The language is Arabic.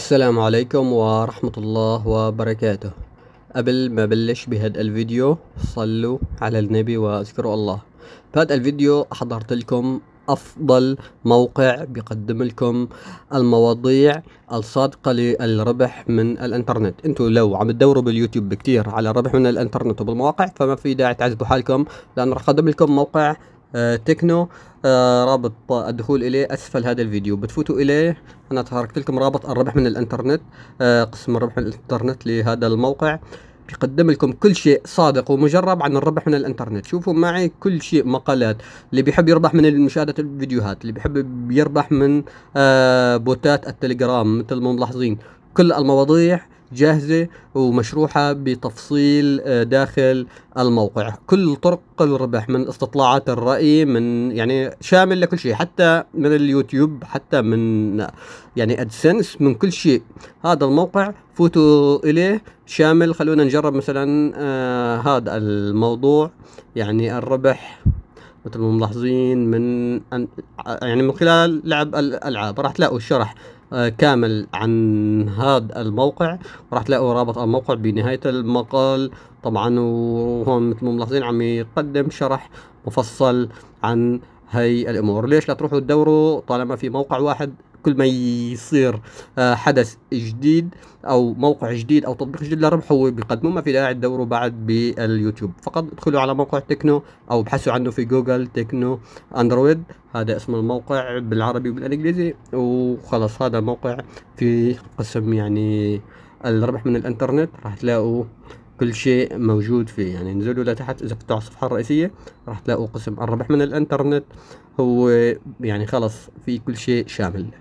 السلام عليكم ورحمة الله وبركاته قبل ما بلش بهذا الفيديو صلوا على النبي واذكروا الله بهذا الفيديو حضرت لكم أفضل موقع بيقدم لكم المواضيع الصادقة للربح من الانترنت انتوا لو عم تدوروا باليوتيوب بكتير على الربح من الانترنت وبالمواقع فما في داعي تعذبوا حالكم لأن رح أقدم لكم موقع آه، تكنو آه، رابط الدخول اليه اسفل هذا الفيديو بتفوتوا اليه انا تركت لكم رابط الربح من الانترنت آه، قسم الربح من الانترنت لهذا الموقع بيقدم لكم كل شيء صادق ومجرب عن الربح من الانترنت شوفوا معي كل شيء مقالات اللي بيحب يربح من مشاهدة الفيديوهات اللي بيحب يربح من بوتات التليجرام مثل ما ملاحظين كل المواضيع جاهزة ومشروحة بتفصيل آه، داخل الموقع كل طرق الربح من استطلاعات الرأي من يعني شامل لكل شيء حتى من اليوتيوب حتى من يعني أدسنس من كل شيء هذا الموقع فوتوا إليه شامل خلونا نجرب مثلا آه هذا الموضوع يعني الربح مثل ما ملاحظين من يعني من خلال لعب الالعاب راح تلاقوا الشرح آه، كامل عن هذا الموقع راح تلاقوا رابط الموقع بنهاية المقال طبعا وهون مثل ما ملاحظين عم يقدم شرح مفصل عن هي الامور ليش لا تروحوا تدوروا طالما في موقع واحد كل ما يصير آه، حدث جديد او موقع جديد او تطبيق جديد لربح هو بيقدمه ما في داعي تدوروا بعد باليوتيوب فقط ادخلوا على موقع تكنو او ابحثوا عنه في جوجل تكنو اندرويد هذا اسم الموقع بالعربي وبالانجليزي وخلص هذا موقع في قسم يعني الربح من الانترنت راح تلاقوا كل شيء موجود فيه يعني انزلوا لتحت اذا فتحوا الصفحه الرئيسيه راح تلاقوا قسم الربح من الانترنت هو يعني خلص في كل شيء شامل